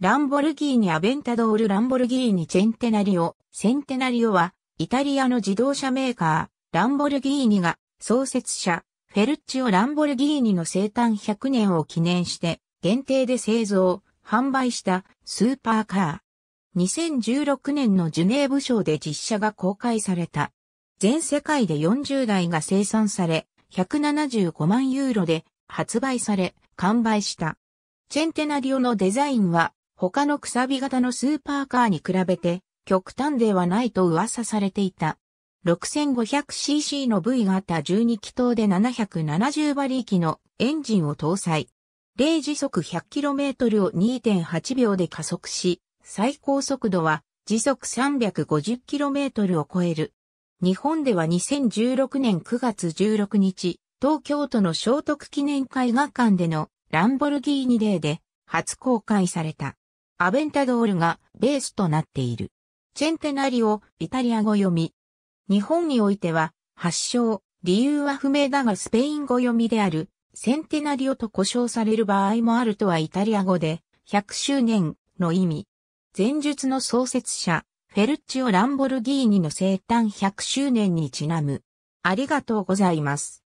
ランボルギーニアベンタドールランボルギーニチェンテナリオ、センテナリオは、イタリアの自動車メーカー、ランボルギーニが、創設者、フェルッチオ・ランボルギーニの生誕100年を記念して、限定で製造、販売したスーパーカー。2016年のジュネーブ賞で実写が公開された。全世界で40台が生産され、175万ユーロで発売され、完売した。チェンテナリオのデザインは他のくさび型のスーパーカーに比べて極端ではないと噂されていた。6500cc の V 型12気筒で770馬力のエンジンを搭載。0時速 100km を2.8秒で加速し、最高速度は時速 350km を超える。日本では2016年9月16日、東京都の聖徳記念絵画館でのランボルギーニデーで初公開された。アベンタドールがベースとなっている。チェンテナリオ、イタリア語読み。日本においては発祥、理由は不明だがスペイン語読みであるセンテナリオと呼称される場合もあるとはイタリア語で100周年の意味。前述の創設者、フェルッチオ・ランボルギーニの生誕100周年にちなむ。ありがとうございます。